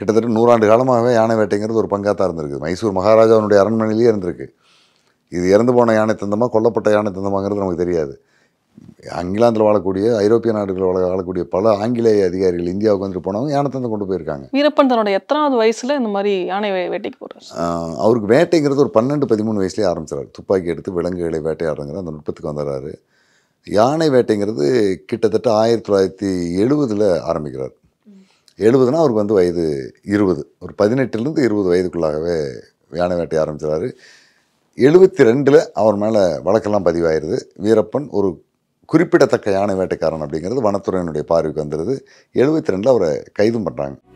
கிட்டத்தட்ட நூறாண்டு காலமாகவே யானை வேட்டைங்கிறது ஒரு பங்காக தான் இருந்திருக்கு மைசூர் மகாராஜாவுடைய அரண்மனையிலேயே இருந்திருக்கு இது இறந்து போன யானை தந்தமாக கொல்லப்பட்ட யானை தந்தமாங்கிறது நமக்கு தெரியாது ஆங்கிலாந்தில் வாழக்கூடிய ஐரோப்பிய நாடுகளில் வாழ வாழக்கூடிய பல ஆங்கிலேய அதிகாரிகள் இந்தியாவுக்கு வந்துட்டு போனவங்க யானை தந்து கொண்டு போயிருக்காங்க வீரப்பன் தன்னோட எத்தனாவது வயசில் இந்த மாதிரி யானை வேட்டைக்கு போகிறார் அவருக்கு வேட்டைங்கிறது ஒரு பன்னெண்டு பதிமூணு வயசுலேயே ஆரம்பிச்சார் துப்பாக்கி எடுத்து விலங்குகளை வேட்டையாடுங்கிற அந்த நுட்பத்துக்கு வந்துடுறாரு யானை வேட்டைங்கிறது கிட்டத்தட்ட ஆயிரத்தி தொள்ளாயிரத்தி எழுபதில் ஆரம்பிக்கிறார் எழுபதுனா அவருக்கு வந்து வயது இருபது ஒரு பதினெட்டுலேருந்து இருபது வயதுக்குள்ளாகவே யானை வேட்டை ஆரம்பிச்சிடாரு எழுபத்தி ரெண்டில் அவர் மேலே வழக்கெல்லாம் பதிவாயிருது வீரப்பன் ஒரு குறிப்பிடத்தக்க யானை வேட்டைக்காரன் அப்படிங்கிறது வனத்துறையினுடைய பார்வைக்கு வந்துடுது எழுபத்தி ரெண்டில் அவரை கைதும் பண்ணுறாங்க